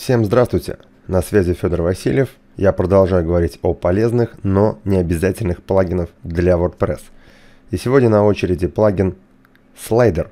Всем здравствуйте! На связи Федор Васильев. Я продолжаю говорить о полезных, но не обязательных плагинах для WordPress. И сегодня на очереди плагин Slider.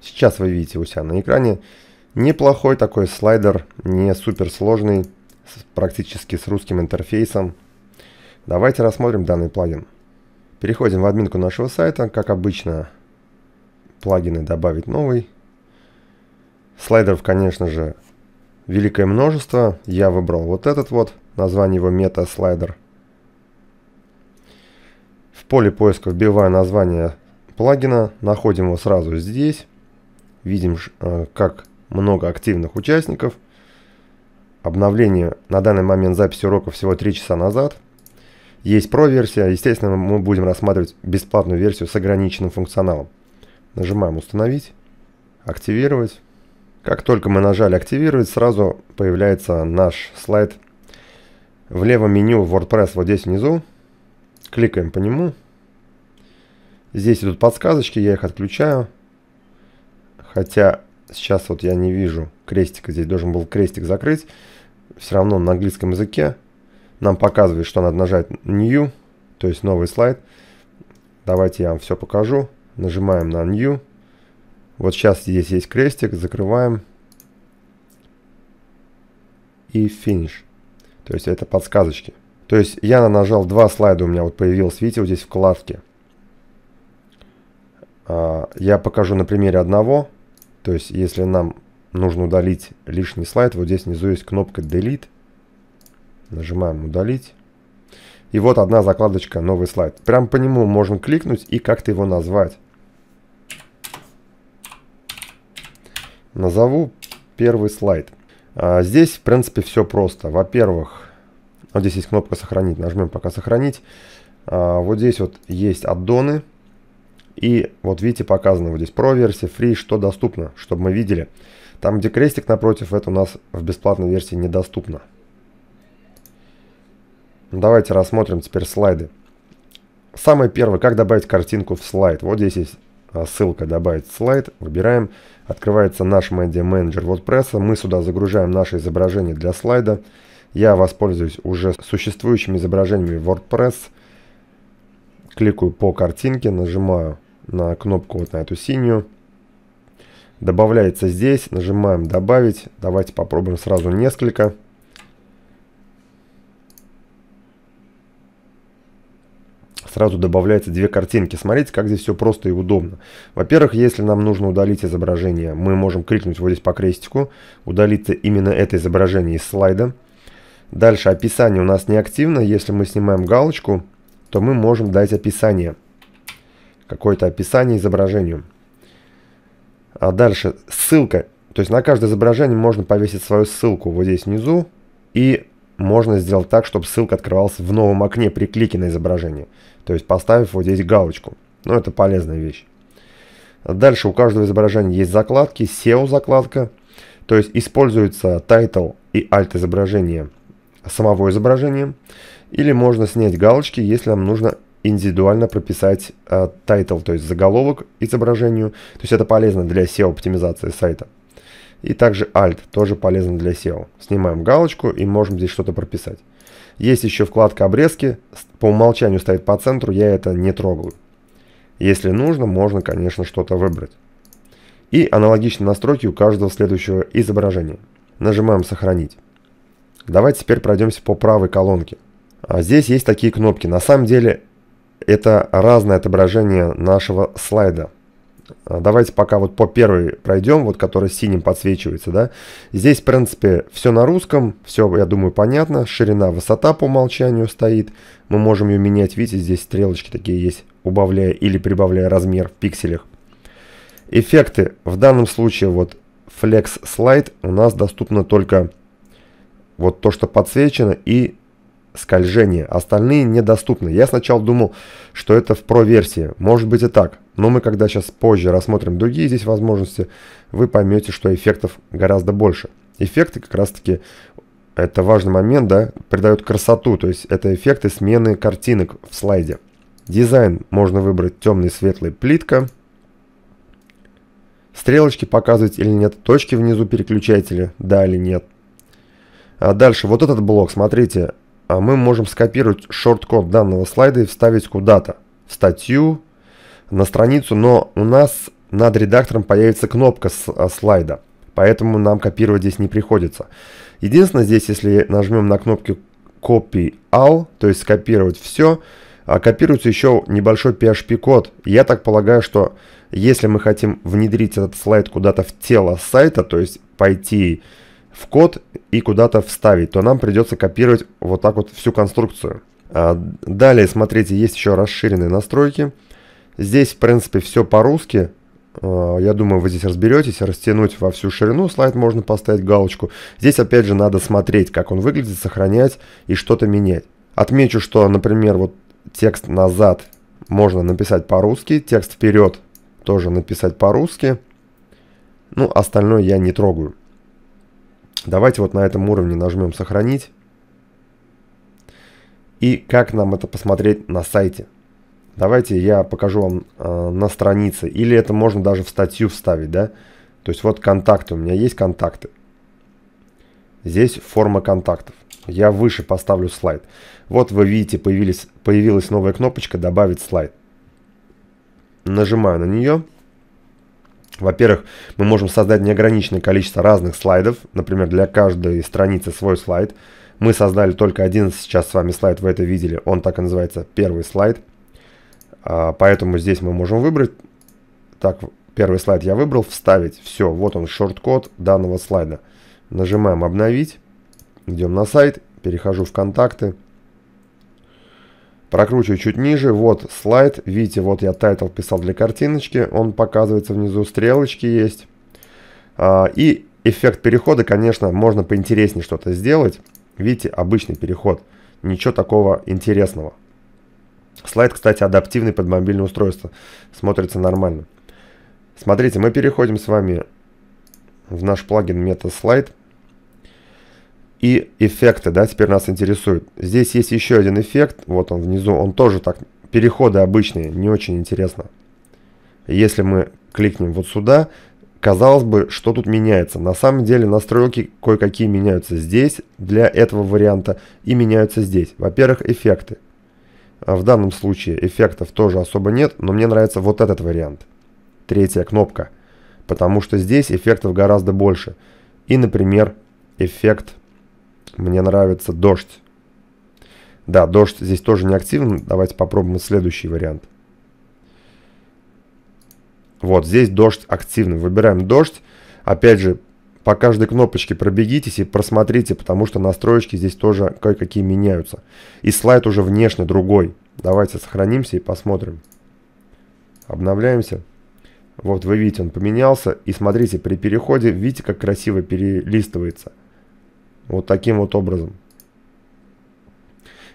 Сейчас вы видите у себя на экране. Неплохой такой слайдер, не суперсложный, практически с русским интерфейсом. Давайте рассмотрим данный плагин. Переходим в админку нашего сайта. Как обычно, плагины «Добавить новый». Слайдеров, конечно же, великое множество, я выбрал вот этот вот, название его MetaSlider. В поле поиска вбиваю название плагина, находим его сразу здесь, видим, э, как много активных участников. Обновление на данный момент записи урока всего 3 часа назад. Есть Pro версия естественно, мы будем рассматривать бесплатную версию с ограниченным функционалом. Нажимаем «Установить», «Активировать». Как только мы нажали «Активировать», сразу появляется наш слайд в левом меню WordPress вот здесь внизу. Кликаем по нему. Здесь идут подсказочки, я их отключаю. Хотя сейчас вот я не вижу крестика, здесь должен был крестик закрыть. Все равно на английском языке нам показывает, что надо нажать New, то есть новый слайд. Давайте я вам все покажу. Нажимаем на New. Вот сейчас здесь есть крестик, закрываем. И финиш. То есть это подсказочки. То есть я нажал два слайда, у меня вот появилось, видите, вот здесь вкладки. А, я покажу на примере одного. То есть если нам нужно удалить лишний слайд, вот здесь внизу есть кнопка Delete. Нажимаем удалить. И вот одна закладочка, новый слайд. Прям по нему можно кликнуть и как-то его назвать. Назову первый слайд. А, здесь, в принципе, все просто. Во-первых, вот здесь есть кнопка «Сохранить». Нажмем пока «Сохранить». А, вот здесь вот есть аддоны. И вот видите, показано вот здесь Pro версия, Free, что доступно, чтобы мы видели. Там, где крестик напротив, это у нас в бесплатной версии недоступно. Давайте рассмотрим теперь слайды. Самое первое, как добавить картинку в слайд. Вот здесь есть а, ссылка «Добавить слайд», выбираем. Открывается наш Media Manager WordPress. Мы сюда загружаем наше изображение для слайда. Я воспользуюсь уже существующими изображениями WordPress. Кликаю по картинке, нажимаю на кнопку вот на эту синюю. Добавляется здесь, нажимаем «Добавить». Давайте попробуем сразу несколько. сразу добавляется две картинки. Смотрите, как здесь все просто и удобно. Во-первых, если нам нужно удалить изображение, мы можем кликнуть вот здесь по крестику, удалится именно это изображение из слайда. Дальше описание у нас не активно. Если мы снимаем галочку, то мы можем дать описание. Какое-то описание изображению. А дальше ссылка. То есть на каждое изображение можно повесить свою ссылку вот здесь внизу. И можно сделать так, чтобы ссылка открывалась в новом окне при клике на изображение. То есть поставив вот здесь галочку. Но ну, это полезная вещь. Дальше у каждого изображения есть закладки, SEO-закладка. То есть используется title и alt изображение самого изображения. Или можно снять галочки, если нам нужно индивидуально прописать тайтл, э, то есть заголовок изображению. То есть это полезно для SEO-оптимизации сайта. И также Alt тоже полезно для SEO. Снимаем галочку и можем здесь что-то прописать. Есть еще вкладка обрезки по умолчанию стоит по центру, я это не трогаю. Если нужно, можно, конечно, что-то выбрать. И аналогичные настройки у каждого следующего изображения. Нажимаем «Сохранить». Давайте теперь пройдемся по правой колонке. А здесь есть такие кнопки. На самом деле это разное отображение нашего слайда. А, давайте пока вот по первой пройдем, вот которая синим подсвечивается, да. Здесь, в принципе, все на русском, все, я думаю, понятно. Ширина, высота по умолчанию стоит. Мы можем ее менять, видите, здесь стрелочки такие есть, убавляя или прибавляя размер в пикселях. Эффекты. В данном случае вот Flex Slide у нас доступно только вот то, что подсвечено и скольжение. Остальные недоступны. Я сначала думал, что это в Pro-версии. Может быть и так. Но мы когда сейчас позже рассмотрим другие здесь возможности, вы поймете, что эффектов гораздо больше. Эффекты как раз таки, это важный момент, да, придают красоту. То есть это эффекты смены картинок в слайде. Дизайн можно выбрать темный, светлый, плитка. Стрелочки показывать или нет. Точки внизу переключателя, да или нет. А дальше, вот этот блок, смотрите, а мы можем скопировать шорт-код данного слайда и вставить куда-то. В статью, на страницу, но у нас над редактором появится кнопка а, слайда. Поэтому нам копировать здесь не приходится. Единственное, здесь, если нажмем на кнопки Copy All, то есть скопировать все, а, копируется еще небольшой PHP-код. Я так полагаю, что если мы хотим внедрить этот слайд куда-то в тело сайта, то есть пойти в код и куда-то вставить, то нам придется копировать вот так вот всю конструкцию. А, далее, смотрите, есть еще расширенные настройки. Здесь, в принципе, все по-русски. А, я думаю, вы здесь разберетесь. Растянуть во всю ширину слайд можно поставить галочку. Здесь, опять же, надо смотреть, как он выглядит, сохранять и что-то менять. Отмечу, что, например, вот текст назад можно написать по-русски, текст вперед тоже написать по-русски. Ну, остальное я не трогаю. Давайте вот на этом уровне нажмем «Сохранить». И как нам это посмотреть на сайте? Давайте я покажу вам э, на странице. Или это можно даже в статью вставить, да? То есть вот контакты. У меня есть контакты. Здесь форма контактов. Я выше поставлю слайд. Вот вы видите, появились, появилась новая кнопочка «Добавить слайд». Нажимаю на нее. Во-первых, мы можем создать неограниченное количество разных слайдов, например, для каждой страницы свой слайд. Мы создали только один сейчас с вами слайд, вы это видели, он так и называется первый слайд. А, поэтому здесь мы можем выбрать, так, первый слайд я выбрал, вставить, все, вот он шорт-код данного слайда. Нажимаем обновить, идем на сайт, перехожу в контакты, Прокручиваю чуть ниже, вот слайд, видите, вот я тайтл писал для картиночки, он показывается внизу, стрелочки есть. А, и эффект перехода, конечно, можно поинтереснее что-то сделать. Видите, обычный переход, ничего такого интересного. Слайд, кстати, адаптивный под мобильное устройство, смотрится нормально. Смотрите, мы переходим с вами в наш плагин MetaSlide. И эффекты, да, теперь нас интересуют. Здесь есть еще один эффект, вот он внизу, он тоже так, переходы обычные, не очень интересно. Если мы кликнем вот сюда, казалось бы, что тут меняется. На самом деле настройки кое-какие меняются здесь для этого варианта и меняются здесь. Во-первых, эффекты. А в данном случае эффектов тоже особо нет, но мне нравится вот этот вариант. Третья кнопка. Потому что здесь эффектов гораздо больше. И, например, эффект мне нравится дождь. Да, дождь здесь тоже не активен. Давайте попробуем следующий вариант. Вот, здесь дождь активный. Выбираем дождь. Опять же, по каждой кнопочке пробегитесь и просмотрите, потому что настроечки здесь тоже кое-какие меняются. И слайд уже внешне другой. Давайте сохранимся и посмотрим. Обновляемся. Вот, вы видите, он поменялся. И смотрите, при переходе, видите, как красиво перелистывается – вот таким вот образом.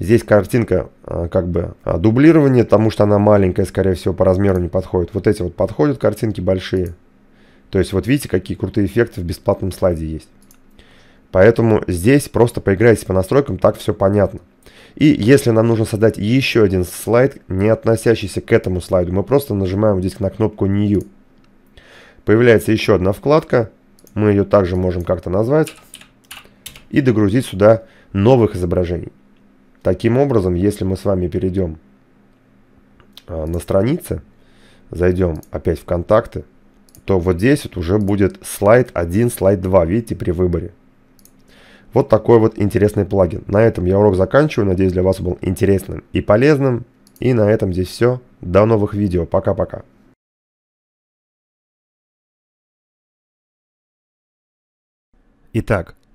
Здесь картинка а, как бы а, дублирование, потому что она маленькая, скорее всего, по размеру не подходит. Вот эти вот подходят картинки большие. То есть вот видите, какие крутые эффекты в бесплатном слайде есть. Поэтому здесь просто поиграйте по настройкам, так все понятно. И если нам нужно создать еще один слайд, не относящийся к этому слайду, мы просто нажимаем здесь на кнопку New. Появляется еще одна вкладка, мы ее также можем как-то назвать и догрузить сюда новых изображений. Таким образом, если мы с вами перейдем а, на страницы, зайдем опять в контакты, то вот здесь вот уже будет слайд 1, слайд 2, видите, при выборе. Вот такой вот интересный плагин. На этом я урок заканчиваю. Надеюсь, для вас был интересным и полезным. И на этом здесь все. До новых видео. Пока-пока. Итак,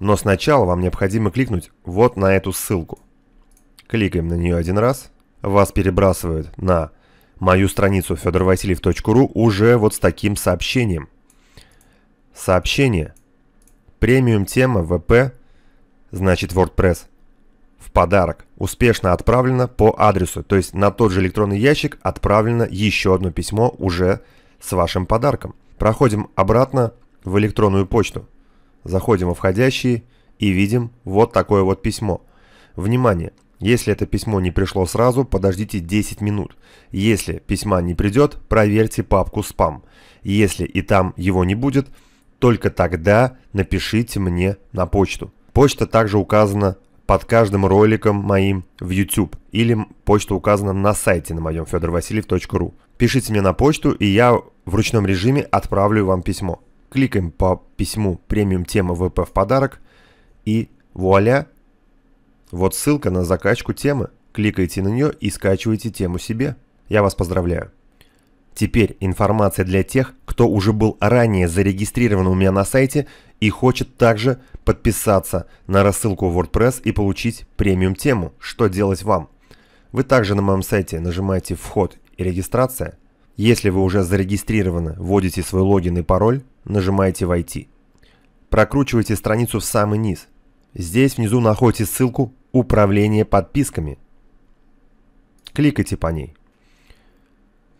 но сначала вам необходимо кликнуть вот на эту ссылку. Кликаем на нее один раз. Вас перебрасывают на мою страницу fedorvasильев.ru уже вот с таким сообщением. Сообщение. Премиум тема ВП, значит WordPress, в подарок. Успешно отправлено по адресу, то есть на тот же электронный ящик отправлено еще одно письмо уже с вашим подарком. Проходим обратно в электронную почту. Заходим во входящие и видим вот такое вот письмо. Внимание! Если это письмо не пришло сразу, подождите 10 минут. Если письма не придет, проверьте папку «Спам». Если и там его не будет, только тогда напишите мне на почту. Почта также указана под каждым роликом моим в YouTube или почта указана на сайте на моем fedorvasiliev.ru. Пишите мне на почту, и я в ручном режиме отправлю вам письмо кликаем по письму «Премиум тема ВП в подарок» и вуаля! Вот ссылка на закачку темы. Кликайте на нее и скачивайте тему себе. Я вас поздравляю. Теперь информация для тех, кто уже был ранее зарегистрирован у меня на сайте и хочет также подписаться на рассылку WordPress и получить премиум тему «Что делать вам?». Вы также на моем сайте нажимаете «Вход и регистрация», если вы уже зарегистрированы, вводите свой логин и пароль, нажимаете «Войти». Прокручивайте страницу в самый низ. Здесь внизу находите ссылку «Управление подписками». Кликайте по ней.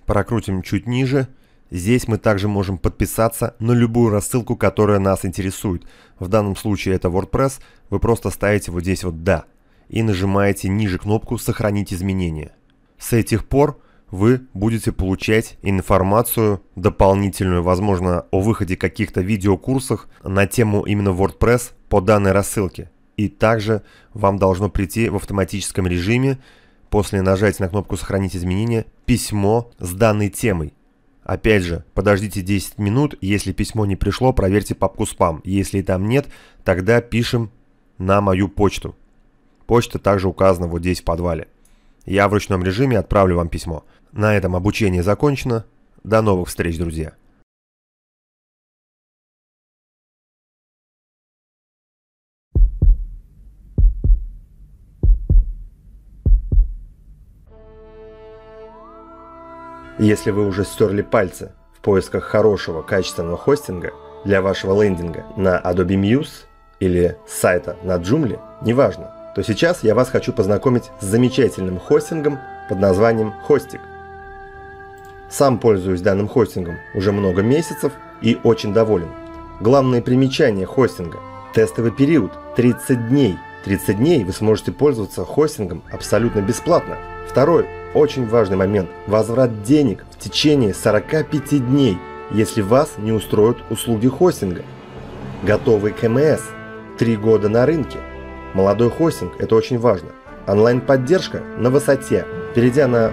Прокрутим чуть ниже. Здесь мы также можем подписаться на любую рассылку, которая нас интересует. В данном случае это WordPress. Вы просто ставите вот здесь вот «Да» и нажимаете ниже кнопку «Сохранить изменения». С этих пор вы будете получать информацию дополнительную, возможно, о выходе каких-то видеокурсах на тему именно WordPress по данной рассылке. И также вам должно прийти в автоматическом режиме после нажатия на кнопку «Сохранить изменения» письмо с данной темой. Опять же, подождите 10 минут, если письмо не пришло, проверьте папку «Спам». Если там нет, тогда пишем на мою почту. Почта также указана вот здесь в подвале. Я в ручном режиме отправлю вам письмо. На этом обучение закончено. До новых встреч, друзья! Если вы уже стерли пальцы в поисках хорошего качественного хостинга для вашего лендинга на Adobe Muse или сайта на Joomla, неважно, то сейчас я вас хочу познакомить с замечательным хостингом под названием Hostik – сам пользуюсь данным хостингом уже много месяцев и очень доволен. Главные примечания хостинга. Тестовый период 30 дней. 30 дней вы сможете пользоваться хостингом абсолютно бесплатно. Второй очень важный момент – возврат денег в течение 45 дней, если вас не устроят услуги хостинга. Готовый КМС – 3 года на рынке. Молодой хостинг – это очень важно. Онлайн-поддержка на высоте. Перейдя на